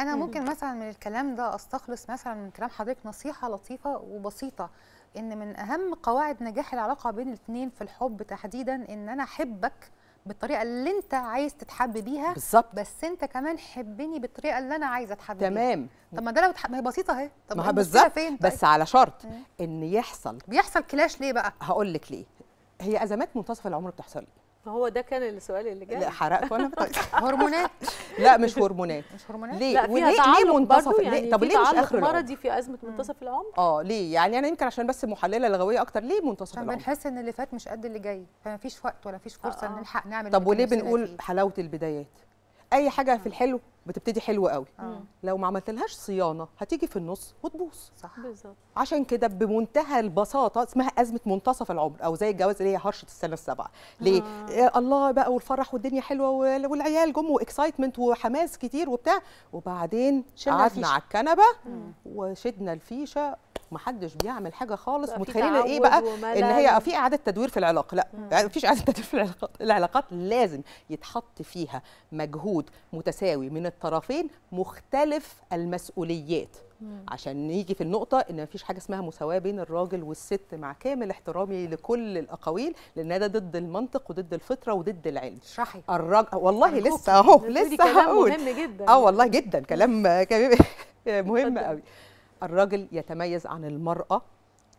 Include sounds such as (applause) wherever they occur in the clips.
انا ممكن مثلا من الكلام ده استخلص مثلا من كلام حضرتك نصيحه لطيفه وبسيطه ان من اهم قواعد نجاح العلاقه بين الاثنين في الحب تحديدا ان انا احبك بالطريقه اللي انت عايز تتحب بيها بالظبط بس انت كمان حبني بالطريقه اللي انا عايزه اتحب بيها تمام طب ما ده لو ما هي بسيطه اهي طب ما بالظبط فين طيب. بس على شرط ان يحصل بيحصل كلاش ليه بقى هقول لك ليه هي ازمات منتصف العمر بتحصل لي هو ده كان السؤال اللي جاي لا حرقت وانا (laughs) هرمونات لا مش هرمونات مش هرمونات ليه لا وليه ليه منتصف يعني ليه؟ طب ليه مش اخر العمر مرضي في ازمه منتصف العمر اه ليه يعني انا يمكن عشان بس محلله لغويه اكتر ليه منتصف العمر بنحس ان اللي فات مش قد اللي جاي فما فيش وقت ولا فيش فرصه آه. نلحق نعمل طب وليه بنقول حلاوه البدايات اي حاجه في الحلو بتبتدي حلو قوي آه. لو ما عملتلهاش صيانه هتيجي في النص وتبوظ صح بالظبط عشان كده بمنتهى البساطه اسمها ازمه منتصف العمر او زي الجواز اللي هي هرشه السنه السابعه ليه آه. آه، الله بقى والفرح والدنيا حلوه والعيال جم واكسايتمنت وحماس كتير وبتاع وبعدين قعدنا على الكنبه وشدنا الفيشه ومحدش بيعمل حاجه خالص متخيلين ايه بقى وملل. ان هي في اعاده تدوير في العلاقه لا يعني مفيش اعاده تدوير في العلاقات العلاقات لازم يتحط فيها مجهود متساوي من الطرفين مختلف المسؤوليات عشان نيجي في النقطة إن مفيش حاجة اسمها مساواة بين الراجل والست مع كامل احترامي لكل الأقاويل لأن ده ضد المنطق وضد الفطرة وضد العلم. اشرحي الراجل والله لسه أهو لسه هقول كلام مهم جدا. أه والله جدا كلام (laughs) مهم قوي الرجل يتميز عن المرأة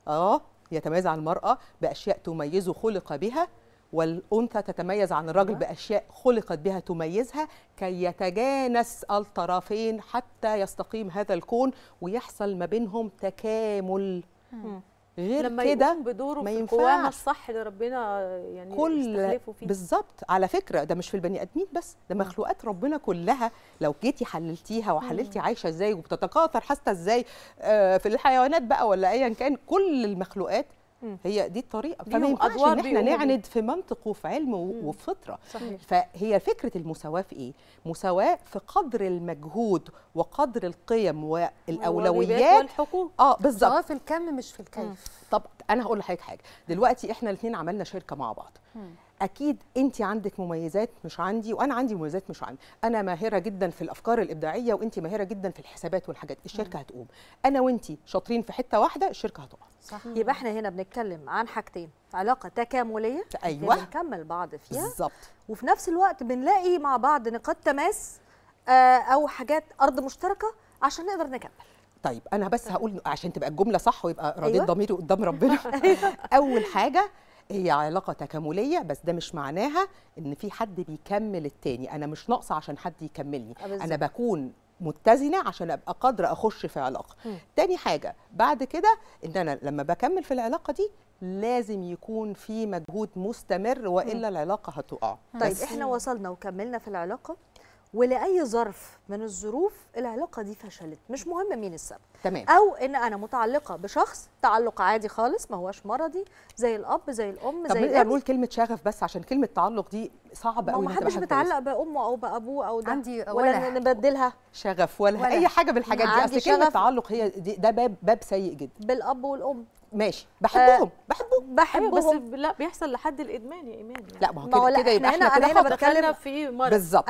آه يتميز عن المرأة بأشياء تميزه خلق بها والأنثى تتميز عن الرجل أيوة. بأشياء خلقت بها تميزها كي يتجانس الطرفين حتى يستقيم هذا الكون ويحصل ما بينهم تكامل غير لما كده بدوره ما ينفعش الصح اللي ربنا يعني كل فيه بالظبط على فكره ده مش في البني ادمين بس ده مخلوقات ربنا كلها لو جيتي حللتيها وحللتي عايشه ازاي وبتتكاثر حاسه ازاي آه، في الحيوانات بقى ولا ايا كان كل المخلوقات هي دي الطريقه فما ينفعش ان احنا نعند في منطق وفي علم وفي فطره فهي فكره المساواه في ايه مساواه في قدر المجهود وقدر القيم والاولويات والحقوق اه بالظبط في الكم مش في الكيف طب انا هقول لحضرتك حاجه دلوقتي احنا الاثنين عملنا شركه مع بعض اكيد انت عندك مميزات مش عندي وانا عندي مميزات مش عندي انا ماهره جدا في الافكار الابداعيه وانت ماهره جدا في الحسابات والحاجات الشركه هتقوم انا وانت شاطرين في حته واحده الشركه هتقع صح. يبقى احنا هنا بنتكلم عن حاجتين علاقه تكامليه ايوه بنكمل بعض فيها بالظبط وفي نفس الوقت بنلاقي مع بعض نقاط تماس آه، او حاجات ارض مشتركه عشان نقدر نكمل طيب انا بس طيب. هقول عشان تبقى الجمله صح ويبقى رديت أيوة. ضميري قدام ربنا (laughs) أيوة. اول حاجه هي علاقه تكامليه بس ده مش معناها ان في حد بيكمل التاني انا مش ناقصه عشان حد يكملني آه، انا بكون متزنه عشان ابقى قادره اخش في علاقه م. تاني حاجه بعد كده ان انا لما بكمل في العلاقه دي لازم يكون في مجهود مستمر والا م. العلاقه هتقع طيب احنا وصلنا وكملنا في العلاقه ولاي ظرف من الظروف العلاقه دي فشلت مش مهم مين السبب تمام او ان انا متعلقه بشخص تعلق عادي خالص ما هوش مرضي زي الاب زي الام طب زي طب نقول كلمه شغف بس عشان كلمه تعلق دي صعبه قوي ما حدش متعلق بامه او بابوه او ده عندي ولا, ولا نبدلها شغف ولا, ولا اي حاجه من الحاجات دي اصل كلمه تعلق هي دي ده باب باب سيء جدا بالاب والام ماشي بحبهم أه بحبهم بحبهم أيوة، بس لا بيحصل لحد الادمان يا ايمان يعني. لا ما هو كده يبقى احنا, أنا كده أنا بتكلم في مرض بالظبط